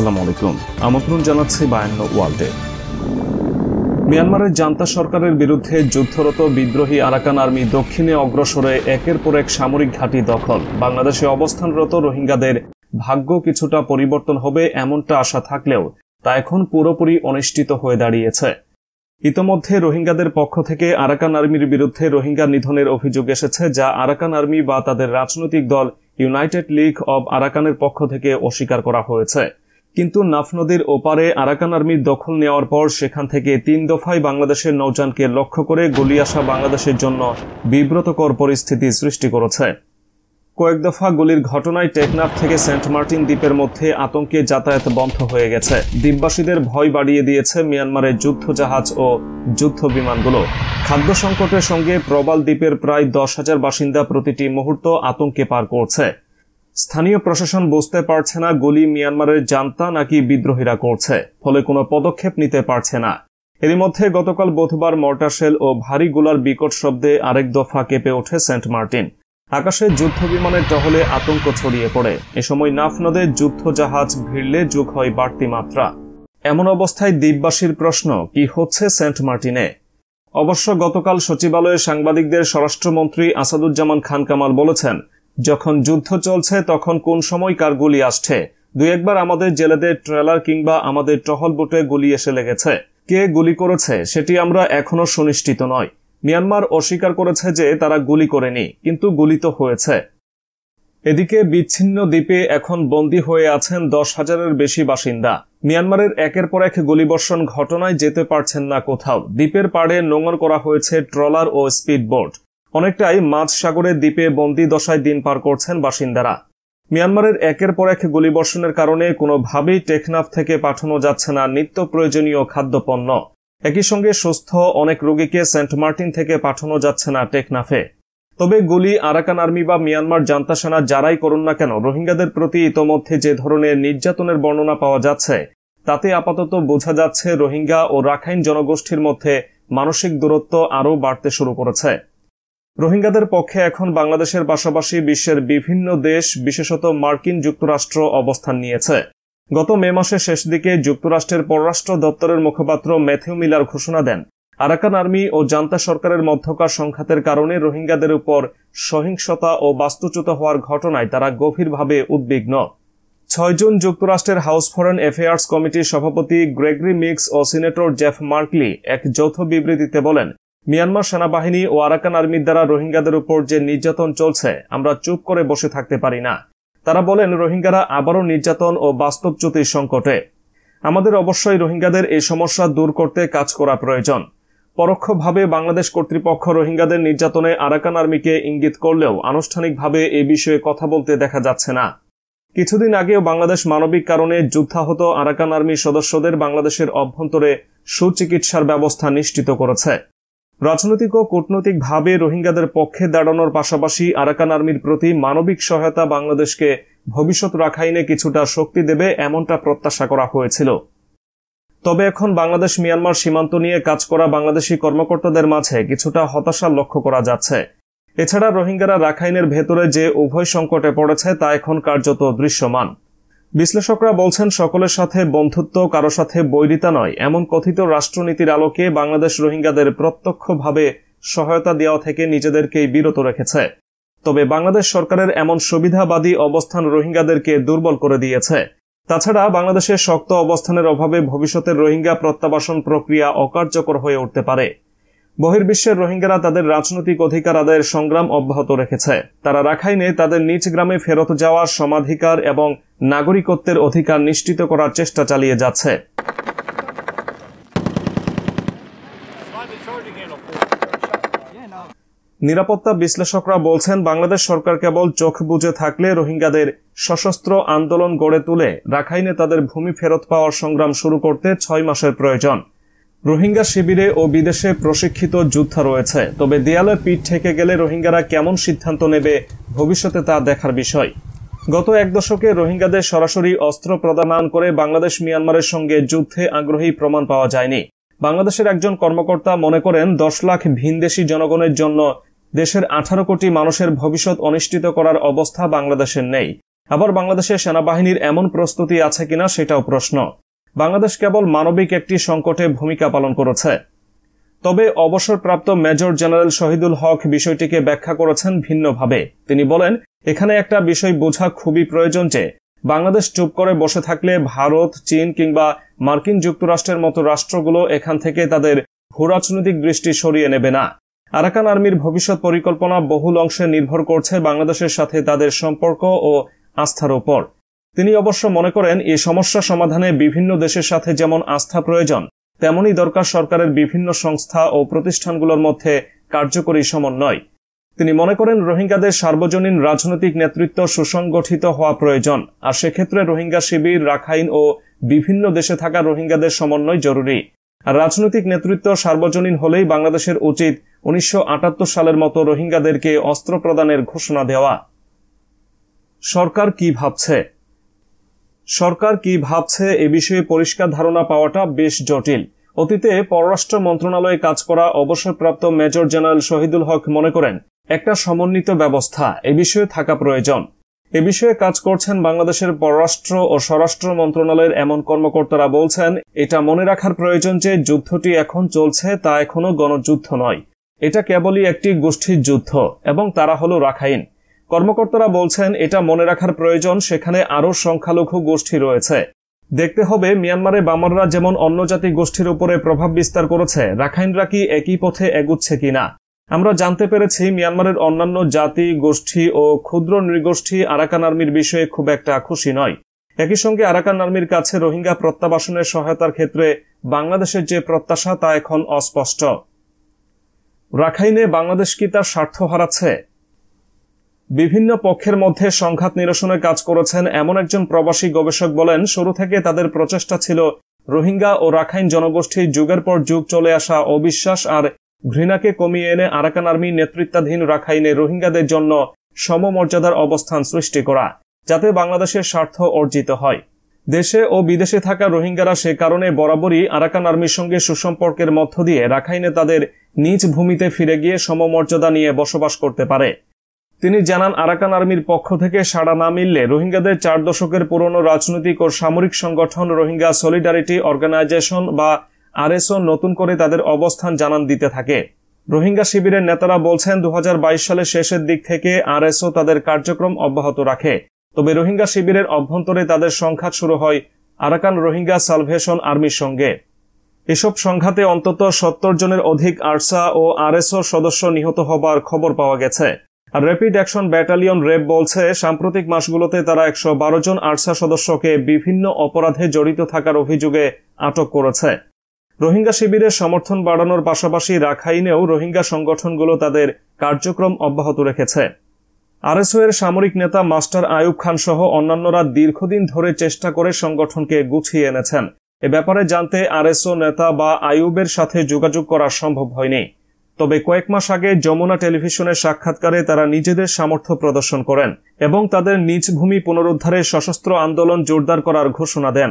আসসালামু আলাইকুম আমন্ত্রণ জানাচ্ছি বায়ান্ন ওয়ার্ল্ডে মিয়ানমারের জান্তা সরকারের বিরুদ্ধে যুদ্ধরত বিদ্রোহী আরাকান আর্মি দক্ষিণে অগ্রসরে একের পর এক সামরিক ঘাঁটি দখল বাংলাদেশে অবস্থানরত রোহিঙ্গাদের ভাগ্য কিছুটা পরিবর্তন হবে এমনটা আশা থাকলেও তা এখন পুরোপুরি অনিশ্চিত হয়ে দাঁড়িয়েছে ইতোমধ্যে রোহিঙ্গাদের পক্ষ থেকে আরাকান আর্মির বিরুদ্ধে রোহিঙ্গা নিধনের অভিযোগ এসেছে যা আরাকান আর্মি বা তাদের রাজনৈতিক দল ইউনাইটেড লীগ অব আরাকানের পক্ষ থেকে অস্বীকার করা হয়েছে কিন্তু নাফ নদীর ওপারে আরাকান আর্মির দখল নেওয়ার পর সেখান থেকে তিন দফায় বাংলাদেশের নৌযানকে লক্ষ্য করে গুলি আসা বাংলাদেশের জন্য বিব্রতকর পরিস্থিতি সৃষ্টি করেছে কয়েক দফা গুলির ঘটনায় টেকনাফ থেকে সেন্ট মার্টিন দ্বীপের মধ্যে আতঙ্কে যাতায়াত বন্ধ হয়ে গেছে দ্বীপবাসীদের ভয় বাড়িয়ে দিয়েছে মিয়ানমারের জাহাজ ও যুদ্ধ বিমানগুলো খাদ্য সংকটের সঙ্গে প্রবাল দ্বীপের প্রায় দশ হাজার বাসিন্দা প্রতিটি মুহূর্ত আতঙ্কে পার করছে স্থানীয় প্রশাসন বুঝতে পারছে না গলি মিয়ানমারের জানতা নাকি বিদ্রোহীরা করছে ফলে কোনো পদক্ষেপ নিতে পারছে না এরই মধ্যে গতকাল বুধবার মর্টারশেল ও ভারী গোলার বিকট শব্দে আরেক দফা কেঁপে ওঠে সেন্ট মার্টিন আকাশে যুদ্ধ বিমানের টহলে আতঙ্ক ছড়িয়ে পড়ে এ সময় নাফ যুদ্ধ জাহাজ ভিড়লে যোগ হয় বাড়তি মাত্রা এমন অবস্থায় দ্বীপবাসীর প্রশ্ন কি হচ্ছে সেন্ট মার্টিনে অবশ্য গতকাল সচিবালয়ে সাংবাদিকদের স্বরাষ্ট্রমন্ত্রী আসাদুজ্জামান খান কামাল বলেছেন যখন যুদ্ধ চলছে তখন কোন সময় কার গুলি আসছে দুই একবার আমাদের জেলেদের ট্রেলার কিংবা আমাদের টহল বোটে গুলি এসে লেগেছে কে গুলি করেছে সেটি আমরা এখনও সুনিশ্চিত নয় মিয়ানমার অস্বীকার করেছে যে তারা গুলি করেনি কিন্তু গুলি তো হয়েছে এদিকে বিচ্ছিন্ন দ্বীপে এখন বন্দী হয়ে আছেন দশ হাজারের বেশি বাসিন্দা মিয়ানমারের একের পর এক গুলিবর্ষণ ঘটনায় যেতে পারছেন না কোথাও দ্বীপের পাড়ে নোঙর করা হয়েছে ট্রলার ও স্পিড বোর্ড অনেকটাই মাছ সাগরের দ্বীপে বন্দি দশায় দিন পার করছেন বাসিন্দারা মিয়ানমারের একের পর এক গুলিবর্ষণের কারণে কোনোভাবেই টেকনাফ থেকে পাঠানো যাচ্ছে না নিত্য প্রয়োজনীয় খাদ্যপণ্য একই সঙ্গে সুস্থ অনেক রোগীকে সেন্ট মার্টিন থেকে পাঠানো যাচ্ছে না টেকনাফে তবে গুলি আরাকান আর্মি বা মিয়ানমার জান্তা সেনা যারাই করুন না কেন রোহিঙ্গাদের প্রতি ইতোমধ্যে যে ধরনের নির্যাতনের বর্ণনা পাওয়া যাচ্ছে তাতে আপাতত বোঝা যাচ্ছে রোহিঙ্গা ও রাখাইন জনগোষ্ঠীর মধ্যে মানসিক দূরত্ব আরও বাড়তে শুরু করেছে রোহিঙ্গাদের পক্ষে এখন বাংলাদেশের পাশাপাশি বিশ্বের বিভিন্ন দেশ বিশেষত মার্কিন যুক্তরাষ্ট্র অবস্থান নিয়েছে গত মে মাসের শেষ দিকে যুক্তরাষ্ট্রের পররাষ্ট্র দপ্তরের মুখপাত্র ম্যাথিউ মিলার ঘোষণা দেন আরাকান আর্মি ও জান্তা সরকারের মধ্যকার সংঘাতের কারণে রোহিঙ্গাদের উপর সহিংসতা ও বাস্তুচ্যুত হওয়ার ঘটনায় তারা গভীরভাবে উদ্বিগ্ন ছয়জন যুক্তরাষ্ট্রের হাউস ফরেন অ্যাফেয়ার্স কমিটির সভাপতি গ্রেগরি মিক্স ও সিনেটর জেফ মার্কলি এক যৌথ বিবৃতিতে বলেন মিয়ানমার সেনাবাহিনী ও আরাকান আর্মির দ্বারা রোহিঙ্গাদের উপর যে নির্যাতন চলছে আমরা চুপ করে বসে থাকতে পারি না তারা বলেন রোহিঙ্গারা আবারও নির্যাতন ও বাস্তবচ্যুতির সংকটে আমাদের অবশ্যই রোহিঙ্গাদের এই সমস্যা দূর করতে কাজ করা প্রয়োজন পরোক্ষভাবে বাংলাদেশ কর্তৃপক্ষ রোহিঙ্গাদের নির্যাতনে আরাকান আর্মিকে ইঙ্গিত করলেও আনুষ্ঠানিকভাবে এ বিষয়ে কথা বলতে দেখা যাচ্ছে না কিছুদিন আগেও বাংলাদেশ মানবিক কারণে যুদ্ধাহত আরাকান আর্মির সদস্যদের বাংলাদেশের অভ্যন্তরে সুচিকিৎসার ব্যবস্থা নিশ্চিত করেছে রাজনৈতিক ও কূটনৈতিকভাবে রোহিঙ্গাদের পক্ষে দাঁড়ানোর পাশাপাশি আরাকান আর্মির প্রতি মানবিক সহায়তা বাংলাদেশকে ভবিষ্যৎ রাখাইনে কিছুটা শক্তি দেবে এমনটা প্রত্যাশা করা হয়েছিল তবে এখন বাংলাদেশ মিয়ানমার সীমান্ত নিয়ে কাজ করা বাংলাদেশি কর্মকর্তাদের মাঝে কিছুটা হতাশা লক্ষ্য করা যাচ্ছে এছাড়া রোহিঙ্গারা রাখাইনের ভেতরে যে উভয় সংকটে পড়েছে তা এখন কার্যত দৃশ্যমান বিশ্লেষকরা বলছেন সকলের সাথে বন্ধুত্ব কারো সাথে বৈরিতা নয় এমন কথিত রাষ্ট্রনীতির আলোকে বাংলাদেশ রোহিঙ্গাদের প্রত্যক্ষভাবে সহায়তা দেওয়া থেকে নিজেদেরকেই বিরত রেখেছে তবে বাংলাদেশ সরকারের এমন সুবিধাবাদী অবস্থান রোহিঙ্গাদেরকে দুর্বল করে দিয়েছে তাছাড়া বাংলাদেশের শক্ত অবস্থানের অভাবে ভবিষ্যতের রোহিঙ্গা প্রত্যাবাসন প্রক্রিয়া অকার্যকর হয়ে উঠতে পারে বহির্বিশ্বের রোহিঙ্গারা তাদের রাজনৈতিক অধিকার আদায়ের সংগ্রাম অব্যাহত রেখেছে তারা রাখাইনে তাদের নিজ গ্রামে ফেরত যাওয়ার সমাধিকার এবং নাগরিকত্বের অধিকার নিশ্চিত করার চেষ্টা চালিয়ে যাচ্ছে নিরাপত্তা বিশ্লেষকরা বলছেন বাংলাদেশ সরকার কেবল চোখ বুঝে থাকলে রোহিঙ্গাদের সশস্ত্র আন্দোলন গড়ে তুলে রাখাইনে তাদের ভূমি ফেরত পাওয়ার সংগ্রাম শুরু করতে ছয় মাসের প্রয়োজন রোহিঙ্গা শিবিরে ও বিদেশে প্রশিক্ষিত যোদ্ধা রয়েছে তবে দেয়ালে পিঠ ঠেকে গেলে রোহিঙ্গারা কেমন সিদ্ধান্ত নেবে ভবিষ্যতে তা দেখার বিষয় গত এক দশকে রোহিঙ্গাদের সরাসরি অস্ত্র প্রদান করে বাংলাদেশ মিয়ানমারের সঙ্গে যুদ্ধে আগ্রহী প্রমাণ পাওয়া যায়নি বাংলাদেশের একজন কর্মকর্তা মনে করেন দশ লাখ ভিনদেশি জনগণের জন্য দেশের আঠারো কোটি মানুষের ভবিষ্যৎ অনিশ্চিত করার অবস্থা বাংলাদেশের নেই আবার বাংলাদেশের সেনাবাহিনীর এমন প্রস্তুতি আছে কিনা সেটাও প্রশ্ন বাংলাদেশ কেবল মানবিক একটি সংকটে ভূমিকা পালন করেছে তবে অবসরপ্রাপ্ত মেজর জেনারেল শহীদুল হক বিষয়টিকে ব্যাখ্যা করেছেন ভিন্নভাবে তিনি বলেন এখানে একটা বিষয় বোঝা খুবই প্রয়োজন যে বাংলাদেশ চুপ করে বসে থাকলে ভারত চীন কিংবা মার্কিন যুক্তরাষ্ট্রের মতো রাষ্ট্রগুলো এখান থেকে তাদের ভূরাজনৈতিক দৃষ্টি সরিয়ে নেবে না আরাকান আর্মির ভবিষ্যৎ পরিকল্পনা বহুল অংশে নির্ভর করছে বাংলাদেশের সাথে তাদের সম্পর্ক ও আস্থার ওপর তিনি অবশ্য মনে করেন এই সমস্যা সমাধানে বিভিন্ন দেশের সাথে যেমন আস্থা প্রয়োজন তেমনই দরকার সরকারের বিভিন্ন সংস্থা ও প্রতিষ্ঠানগুলোর মধ্যে কার্যকরী সমন্বয় তিনি মনে করেন রোহিঙ্গাদের সার্বজনীন রাজনৈতিক নেতৃত্ব সুসংগঠিত হওয়া প্রয়োজন আর সেক্ষেত্রে রোহিঙ্গা শিবির রাখাইন ও বিভিন্ন দেশে থাকা রোহিঙ্গাদের সমন্বয় জরুরি আর রাজনৈতিক নেতৃত্ব সার্বজনীন হলেই বাংলাদেশের উচিত উনিশশো সালের মতো রোহিঙ্গাদেরকে অস্ত্র প্রদানের ঘোষণা দেওয়া সরকার কি ভাবছে সরকার কি ভাবছে এ বিষয়ে পরিষ্কার ধারণা পাওয়াটা বেশ জটিল অতীতে পররাষ্ট্র মন্ত্রণালয়ে কাজ করা অবসরপ্রাপ্ত মেজর জেনারেল শহীদুল হক মনে করেন একটা সমন্বিত ব্যবস্থা এ বিষয়ে থাকা প্রয়োজন এ বিষয়ে কাজ করছেন বাংলাদেশের পররাষ্ট্র ও স্বরাষ্ট্র মন্ত্রণালয়ের এমন কর্মকর্তারা বলছেন এটা মনে রাখার প্রয়োজন যে যুদ্ধটি এখন চলছে তা এখনও গণযুদ্ধ নয় এটা কেবলই একটি গোষ্ঠীর যুদ্ধ এবং তারা হল রাখাইন কর্মকর্তারা বলছেন এটা মনে রাখার প্রয়োজন সেখানে আরও সংখ্যালঘু গোষ্ঠী রয়েছে দেখতে হবে মিয়ানমারে বামররা যেমন অন্য জাতি গোষ্ঠীর উপরে প্রভাব বিস্তার করেছে রাখাইনরা কি একই পথে এগুচ্ছে কিনা আমরা জানতে পেরেছি মিয়ানমারের অন্যান্য জাতি গোষ্ঠী ও ক্ষুদ্র নৃগোষ্ঠী আরাকান আর্মির বিষয়ে খুব একটা খুশি নয় একই সঙ্গে আরাকান আর্মির কাছে রোহিঙ্গা প্রত্যাবাসনের সহায়তার ক্ষেত্রে বাংলাদেশের যে প্রত্যাশা তা এখন অস্পষ্ট রাখাইনে বাংলাদেশ কি তার স্বার্থ হারাচ্ছে বিভিন্ন পক্ষের মধ্যে সংঘাত নিরসনে কাজ করেছেন এমন একজন প্রবাসী গবেষক বলেন শুরু থেকে তাদের প্রচেষ্টা ছিল রোহিঙ্গা ও রাখাইন জনগোষ্ঠী যুগের পর যুগ চলে আসা অবিশ্বাস আর ঘৃণাকে কমিয়ে এনে আরাকান আর্মি নেতৃত্বাধীন রাখাইনে রোহিঙ্গাদের জন্য সমমর্যাদার অবস্থান সৃষ্টি করা যাতে বাংলাদেশের স্বার্থ অর্জিত হয় দেশে ও বিদেশে থাকা রোহিঙ্গারা সে কারণে বরাবরই আরাকান আর্মির সঙ্গে সুসম্পর্কের মধ্য দিয়ে রাখাইনে তাদের নিজ ভূমিতে ফিরে গিয়ে সমমর্যাদা নিয়ে বসবাস করতে পারে তিনি জানান আরাকান আর্মির পক্ষ থেকে সাড়া না মিললে রোহিঙ্গাদের চার দশকের পুরনো রাজনৈতিক ও সামরিক সংগঠন রোহিঙ্গা সলিডারিটি অর্গানাইজেশন বা আরএসও নতুন করে তাদের অবস্থান জানান দিতে থাকে রোহিঙ্গা শিবিরের নেতারা বলছেন দু সালের শেষের দিক থেকে আরএসও তাদের কার্যক্রম অব্যাহত রাখে তবে রোহিঙ্গা শিবিরের অভ্যন্তরে তাদের সংঘাত শুরু হয় আরাকান রোহিঙ্গা সালভেশন আর্মির সঙ্গে এসব সংঘাতে অন্তত সত্তর জনের অধিক আরসা ও আরএসও সদস্য নিহত হবার খবর পাওয়া গেছে আর র্যাপিড অ্যাকশন ব্যাটালিয়ন র্যাব বলছে সাম্প্রতিক মাসগুলোতে তারা একশো জন আরসা সদস্যকে বিভিন্ন অপরাধে জড়িত থাকার অভিযোগে আটক করেছে রোহিঙ্গা শিবিরের সমর্থন বাড়ানোর পাশাপাশি রাখাইনেও রোহিঙ্গা সংগঠনগুলো তাদের কার্যক্রম অব্যাহত রেখেছে আরএসও এর সামরিক নেতা মাস্টার আয়ুব খান সহ অন্যান্যরা দীর্ঘদিন ধরে চেষ্টা করে সংগঠনকে গুছিয়ে এনেছেন এ ব্যাপারে জানতে আরএসও নেতা বা আয়ুবের সাথে যোগাযোগ করা সম্ভব হয়নি তবে কয়েক মাস আগে যমুনা টেলিভিশনের সাক্ষাৎকারে তারা নিজেদের সামর্থ্য প্রদর্শন করেন এবং তাদের নিজ ভূমি পুনরুদ্ধারে সশস্ত্র আন্দোলন জোরদার করার ঘোষণা দেন